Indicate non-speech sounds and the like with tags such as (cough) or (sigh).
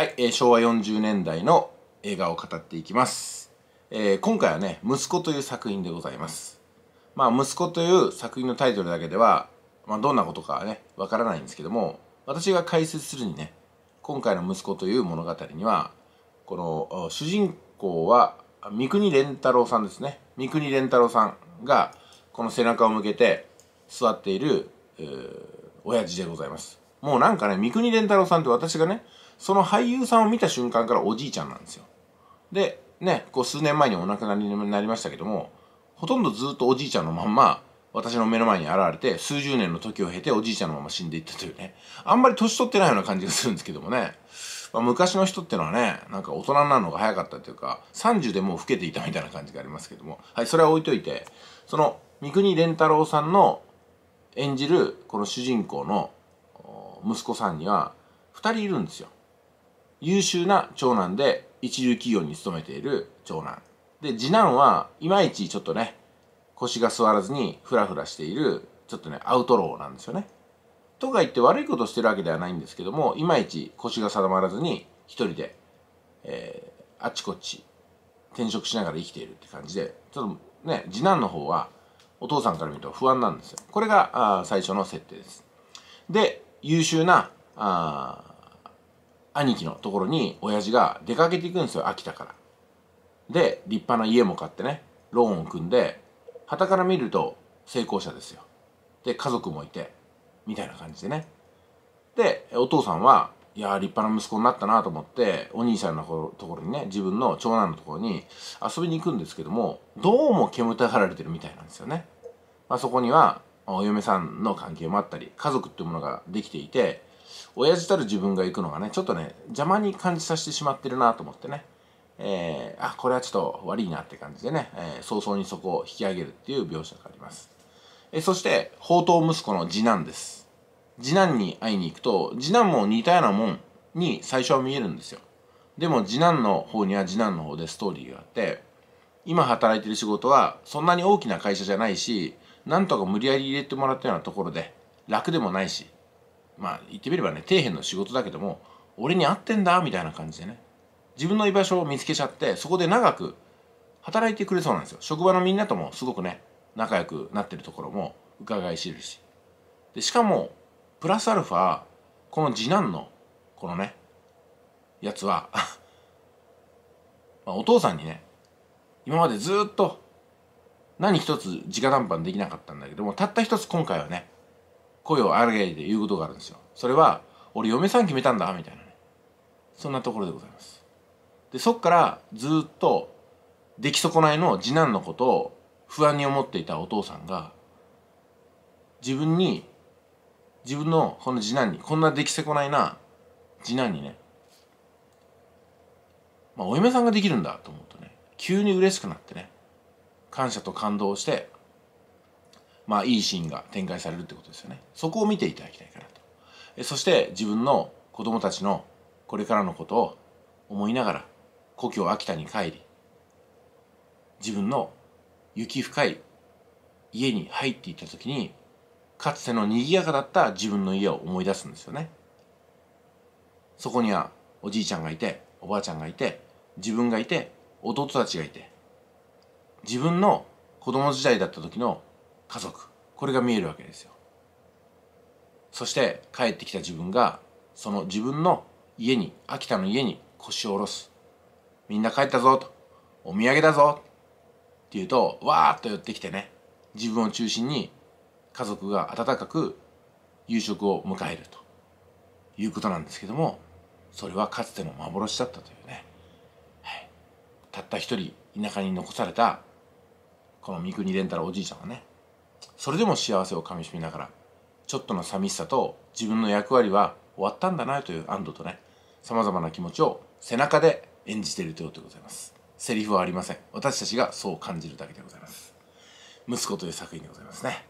はい、えー、昭和40年代の映画を語っていきます、えー、今回はね「息子」という作品でございますまあ「息子」という作品のタイトルだけでは、まあ、どんなことかはねわからないんですけども私が解説するにね今回の「息子」という物語にはこの主人公は三國連太郎さんですね三國連太郎さんがこの背中を向けて座っている、えー、親父でございますもうなんかね三國連太郎さんって私がねその俳優さんを見た瞬間からおじいちゃんなんですよ。で、ね、こう数年前にお亡くなりになりましたけども、ほとんどずっとおじいちゃんのまんま、私の目の前に現れて、数十年の時を経ておじいちゃんのまま死んでいったというね、あんまり年取ってないような感じがするんですけどもね、まあ、昔の人ってのはね、なんか大人になるのが早かったというか、30でもう老けていたみたいな感じがありますけども、はい、それは置いといて、その、三国連太郎さんの演じる、この主人公の息子さんには、2人いるんですよ。優秀な長男で一流企業に勤めている長男。で、次男はいまいちちょっとね、腰が座らずにふらふらしている、ちょっとね、アウトローなんですよね。とか言って悪いことしてるわけではないんですけども、いまいち腰が定まらずに一人で、えー、あっちこっち転職しながら生きているって感じで、ちょっとね、次男の方はお父さんから見ると不安なんですよ。これがあ最初の設定です。で、優秀な、あ兄貴のところに親父が出かけていくんですよ秋田からで立派な家も買ってねローンを組んで傍から見ると成功者ですよで家族もいてみたいな感じでねでお父さんはいや立派な息子になったなと思ってお兄さんのところにね自分の長男のところに遊びに行くんですけどもどうも煙たがられてるみたいなんですよね、まあ、そこにはお嫁さんの関係もあったり家族っていうものができていて親父たる自分が行くのがね、ちょっとね、邪魔に感じさせてしまってるなと思ってね、えー、あ、これはちょっと悪いなって感じでね、えー、早々にそこを引き上げるっていう描写があります。えー、そして、宝刀息子の次男です。次男に会いに行くと、次男も似たようなもんに最初は見えるんですよ。でも次男の方には次男の方でストーリーがあって、今働いてる仕事はそんなに大きな会社じゃないし、なんとか無理やり入れてもらったようなところで、楽でもないし、まあ言ってみればね底辺の仕事だけども俺に合ってんだみたいな感じでね自分の居場所を見つけちゃってそこで長く働いてくれそうなんですよ職場のみんなともすごくね仲良くなってるところも伺い知るしでしかもプラスアルファこの次男のこのねやつは (laughs) まあお父さんにね今までずっと何一つ直談判できなかったんだけどもたった一つ今回はね声を荒げて言うことがあるんですよそれは俺嫁さん決めたんだみたいなねそんなところでございますでそっからずっと出来損ないの次男のことを不安に思っていたお父さんが自分に自分のこの次男にこんな出来損ないな次男にねまあお嫁さんができるんだと思うとね急に嬉しくなってね感謝と感動してまあ、いいシーンが展開されるってことですよねそこを見ていただきたいかなとえそして自分の子供たちのこれからのことを思いながら故郷秋田に帰り自分の雪深い家に入っていった時にかつての賑やかだった自分の家を思い出すんですよねそこにはおじいちゃんがいておばあちゃんがいて自分がいて弟たちがいて自分の子供時代だった時の家族これが見えるわけですよそして帰ってきた自分がその自分の家に秋田の家に腰を下ろすみんな帰ったぞとお土産だぞっていうとわーっと寄ってきてね自分を中心に家族が温かく夕食を迎えるということなんですけどもそれはかつての幻だったというね、はい、たった一人田舎に残されたこの三國連太郎おじいちゃんはねそれでも幸せをかみしめながらちょっとの寂しさと自分の役割は終わったんだなという安堵とねさまざまな気持ちを背中で演じているということでございますセリフはありません私たちがそう感じるだけでございます息子という作品でございますね